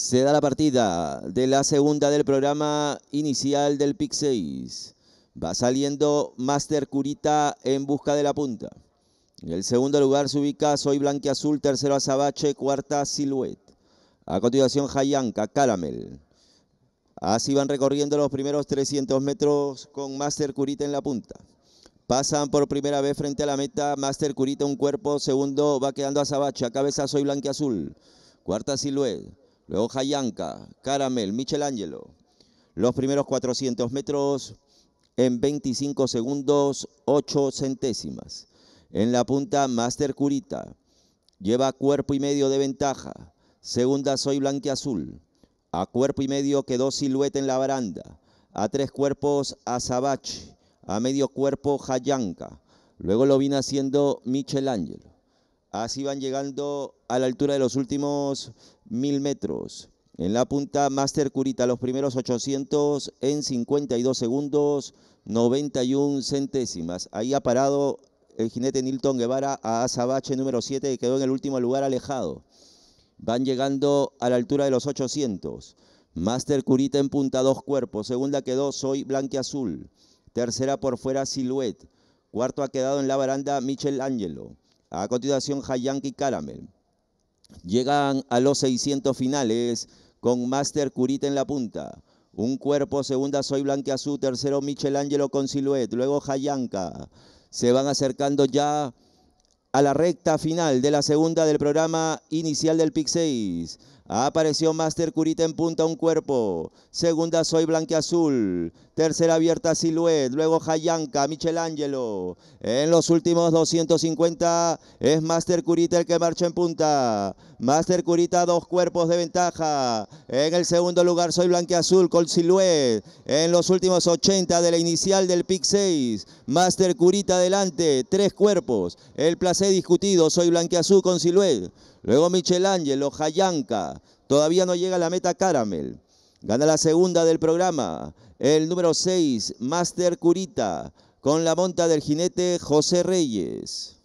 Se da la partida de la segunda del programa inicial del PIC 6. Va saliendo Master Curita en busca de la punta. En el segundo lugar se ubica Soy Azul, tercero Azabache, cuarta Silhouette. A continuación Hayanka, Caramel. Así van recorriendo los primeros 300 metros con Master Curita en la punta. Pasan por primera vez frente a la meta. Master Curita un cuerpo. Segundo va quedando a Cabeza soy Azul, Cuarta Silhouette luego Hayanca, Caramel, Michelangelo. Los primeros 400 metros en 25 segundos 8 centésimas. En la punta, Master Curita. Lleva cuerpo y medio de ventaja. Segunda, Soy Azul. A cuerpo y medio quedó Silueta en la baranda. A tres cuerpos, Azabache. A medio cuerpo, Hayanca. Luego lo vino haciendo Michelangelo. Así van llegando a la altura de los últimos mil metros. En la punta, Master Curita, los primeros 800 en 52 segundos, 91 centésimas. Ahí ha parado el jinete Nilton Guevara a Azabache número 7, que quedó en el último lugar alejado. Van llegando a la altura de los 800. Master Curita en punta, dos cuerpos. Segunda quedó Soy Azul. Tercera por fuera, Silhouette. Cuarto ha quedado en la baranda Michel Angelo. A continuación, y Caramel. Llegan a los 600 finales con Master Curita en la punta. Un cuerpo, segunda Soy Blanquiazú, tercero Michelangelo con Silhouette, luego Hayanka. Se van acercando ya a la recta final de la segunda del programa inicial del PIC 6. Apareció Master Curita en punta un cuerpo. Segunda Soy Blanqueazul. Tercera abierta Silhouette. Luego Hayanka, Michelangelo. En los últimos 250 es Master Curita el que marcha en punta. Master Curita dos cuerpos de ventaja. En el segundo lugar Soy Blanqueazul con Silhouette. En los últimos 80 de la inicial del PIC 6. Master Curita adelante. Tres cuerpos. El placer discutido. Soy Blanqueazul con Silhouette. Luego Michelangelo, Hayanka. Todavía no llega la meta Caramel. Gana la segunda del programa. El número 6, Master Curita, con la monta del jinete José Reyes.